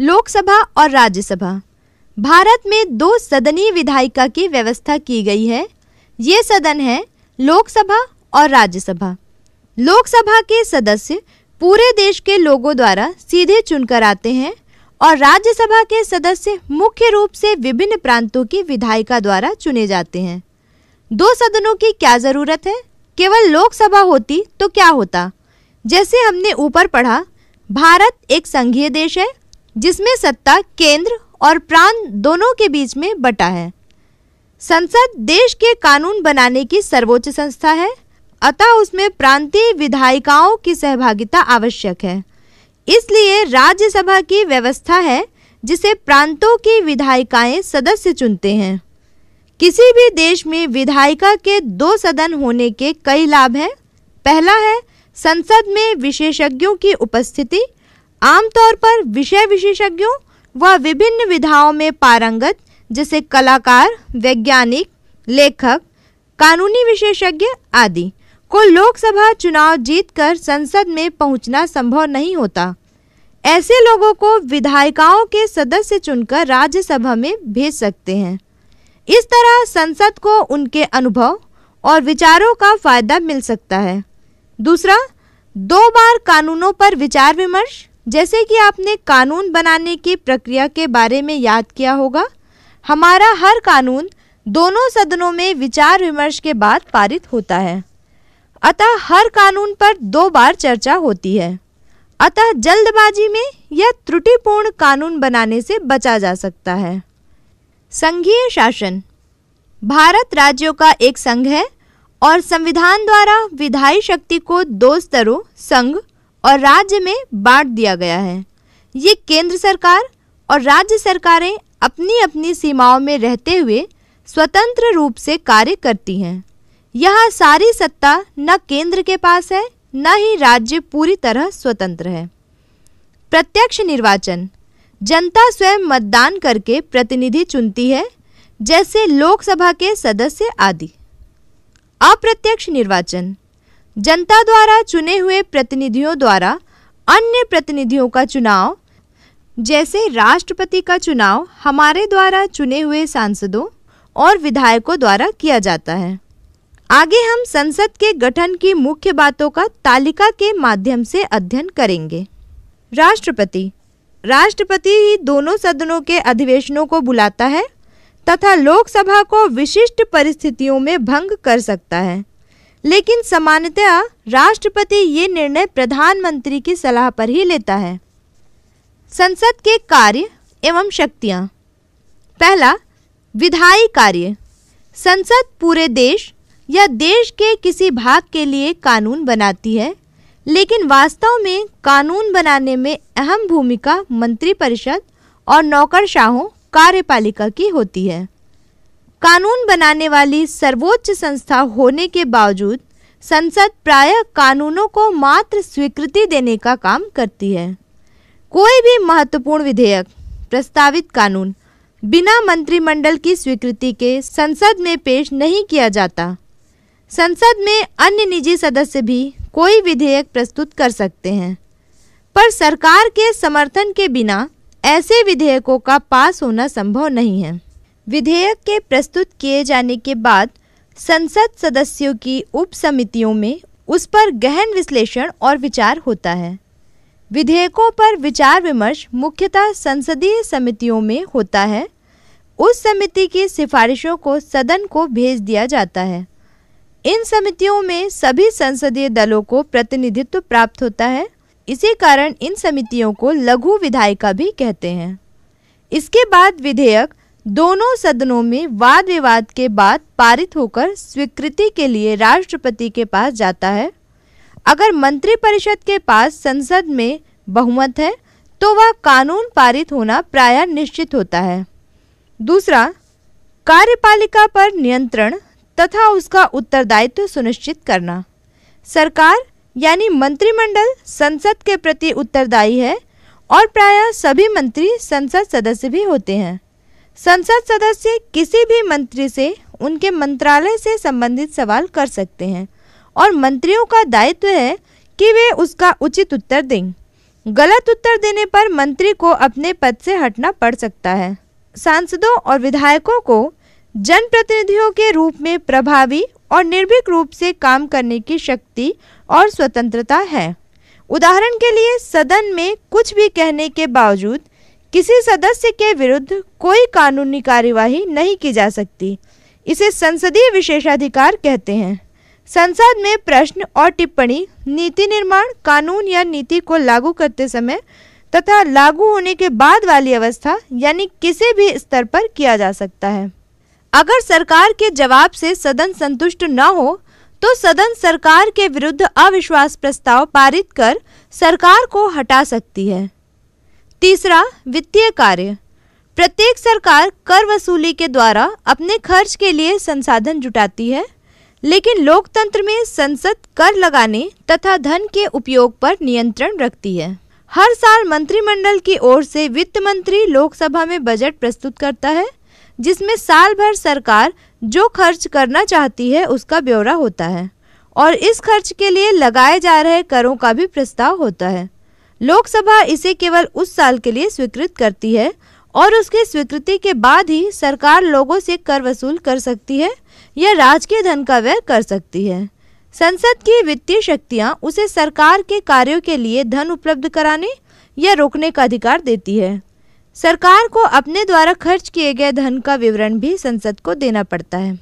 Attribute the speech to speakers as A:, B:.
A: लोकसभा और राज्यसभा भारत में दो सदनीय विधायिका की व्यवस्था की गई है ये सदन है लोकसभा और राज्यसभा लोकसभा के सदस्य पूरे देश के लोगों द्वारा सीधे चुनकर आते हैं और राज्यसभा के सदस्य मुख्य रूप से विभिन्न प्रांतों की विधायिका द्वारा चुने जाते हैं दो सदनों की क्या ज़रूरत है केवल लोकसभा होती तो क्या होता जैसे हमने ऊपर पढ़ा भारत एक संघीय देश है जिसमें सत्ता केंद्र और प्रांत दोनों के बीच में बटा है संसद देश के कानून बनाने की सर्वोच्च संस्था है अतः उसमें प्रांतीय विधायिकाओं की सहभागिता आवश्यक है इसलिए राज्यसभा की व्यवस्था है जिसे प्रांतों की विधायिकाएं सदस्य चुनते हैं किसी भी देश में विधायिका के दो सदन होने के कई लाभ हैं पहला है संसद में विशेषज्ञों की उपस्थिति आमतौर पर विषय विशेषज्ञों व विभिन्न विधाओं में पारंगत जैसे कलाकार वैज्ञानिक लेखक कानूनी विशेषज्ञ आदि को लोकसभा चुनाव जीतकर संसद में पहुंचना संभव नहीं होता ऐसे लोगों को विधायिकाओं के सदस्य चुनकर राज्यसभा में भेज सकते हैं इस तरह संसद को उनके अनुभव और विचारों का फायदा मिल सकता है दूसरा दो बार कानूनों पर विचार विमर्श जैसे कि आपने कानून बनाने की प्रक्रिया के बारे में याद किया होगा हमारा हर कानून दोनों सदनों में विचार विमर्श के बाद पारित होता है अतः हर कानून पर दो बार चर्चा होती है अतः जल्दबाजी में यह त्रुटिपूर्ण कानून बनाने से बचा जा सकता है संघीय शासन भारत राज्यों का एक संघ है और संविधान द्वारा विधायी शक्ति को दो स्तरों संघ और राज्य में बांट दिया गया है ये केंद्र सरकार और राज्य सरकारें अपनी अपनी सीमाओं में रहते हुए स्वतंत्र रूप से कार्य करती हैं यह सारी सत्ता न केंद्र के पास है न ही राज्य पूरी तरह स्वतंत्र है प्रत्यक्ष निर्वाचन जनता स्वयं मतदान करके प्रतिनिधि चुनती है जैसे लोकसभा के सदस्य आदि अप्रत्यक्ष निर्वाचन जनता द्वारा चुने हुए प्रतिनिधियों द्वारा अन्य प्रतिनिधियों का चुनाव जैसे राष्ट्रपति का चुनाव हमारे द्वारा चुने हुए सांसदों और विधायकों द्वारा किया जाता है आगे हम संसद के गठन की मुख्य बातों का तालिका के माध्यम से अध्ययन करेंगे राष्ट्रपति राष्ट्रपति ही दोनों सदनों के अधिवेशनों को बुलाता है तथा लोकसभा को विशिष्ट परिस्थितियों में भंग कर सकता है लेकिन सामान्यतः राष्ट्रपति ये निर्णय प्रधानमंत्री की सलाह पर ही लेता है संसद के कार्य एवं शक्तियाँ पहला विधायी कार्य संसद पूरे देश या देश के किसी भाग के लिए कानून बनाती है लेकिन वास्तव में कानून बनाने में अहम भूमिका मंत्रिपरिषद और नौकरशाहों कार्यपालिका की होती है कानून बनाने वाली सर्वोच्च संस्था होने के बावजूद संसद प्रायः कानूनों को मात्र स्वीकृति देने का काम करती है कोई भी महत्वपूर्ण विधेयक प्रस्तावित कानून बिना मंत्रिमंडल की स्वीकृति के संसद में पेश नहीं किया जाता संसद में अन्य निजी सदस्य भी कोई विधेयक प्रस्तुत कर सकते हैं पर सरकार के समर्थन के बिना ऐसे विधेयकों का पास होना संभव नहीं है विधेयक के प्रस्तुत किए जाने के बाद संसद सदस्यों की उप समितियों में उस पर गहन विश्लेषण और विचार होता है विधेयकों पर विचार विमर्श मुख्यतः संसदीय समितियों में होता है उस समिति की सिफारिशों को सदन को भेज दिया जाता है इन समितियों में सभी संसदीय दलों को प्रतिनिधित्व प्राप्त होता है इसी कारण इन समितियों को लघु विधायिका भी कहते हैं इसके बाद विधेयक दोनों सदनों में वाद विवाद के बाद पारित होकर स्वीकृति के लिए राष्ट्रपति के पास जाता है अगर मंत्रिपरिषद के पास संसद में बहुमत है तो वह कानून पारित होना प्राय निश्चित होता है दूसरा कार्यपालिका पर नियंत्रण तथा उसका उत्तरदायित्व सुनिश्चित करना सरकार यानी मंत्रिमंडल संसद के प्रति उत्तरदायी है और प्रायः सभी मंत्री संसद सदस्य भी होते हैं संसद सदस्य किसी भी मंत्री से उनके मंत्रालय से संबंधित सवाल कर सकते हैं और मंत्रियों का दायित्व है कि वे उसका उचित उत्तर दें गलत उत्तर देने पर मंत्री को अपने पद से हटना पड़ सकता है सांसदों और विधायकों को जनप्रतिनिधियों के रूप में प्रभावी और निर्भीक रूप से काम करने की शक्ति और स्वतंत्रता है उदाहरण के लिए सदन में कुछ भी कहने के बावजूद किसी सदस्य के विरुद्ध कोई कानूनी कार्यवाही नहीं की जा सकती इसे संसदीय विशेषाधिकार कहते हैं संसद में प्रश्न और टिप्पणी नीति निर्माण कानून या नीति को लागू करते समय तथा लागू होने के बाद वाली अवस्था यानी किसी भी स्तर पर किया जा सकता है अगर सरकार के जवाब से सदन संतुष्ट न हो तो सदन सरकार के विरुद्ध अविश्वास प्रस्ताव पारित कर सरकार को हटा सकती है तीसरा वित्तीय कार्य प्रत्येक सरकार कर वसूली के द्वारा अपने खर्च के लिए संसाधन जुटाती है लेकिन लोकतंत्र में संसद कर लगाने तथा धन के उपयोग पर नियंत्रण रखती है हर साल मंत्रिमंडल की ओर से वित्त मंत्री लोकसभा में बजट प्रस्तुत करता है जिसमें साल भर सरकार जो खर्च करना चाहती है उसका ब्यौरा होता है और इस खर्च के लिए लगाए जा रहे करों का भी प्रस्ताव होता है लोकसभा इसे केवल उस साल के लिए स्वीकृत करती है और उसकी स्वीकृति के बाद ही सरकार लोगों से कर वसूल कर सकती है या राजकीय धन का व्यय कर सकती है संसद की वित्तीय शक्तियाँ उसे सरकार के कार्यों के लिए धन उपलब्ध कराने या रोकने का अधिकार देती है सरकार को अपने द्वारा खर्च किए गए धन का विवरण भी संसद को देना पड़ता है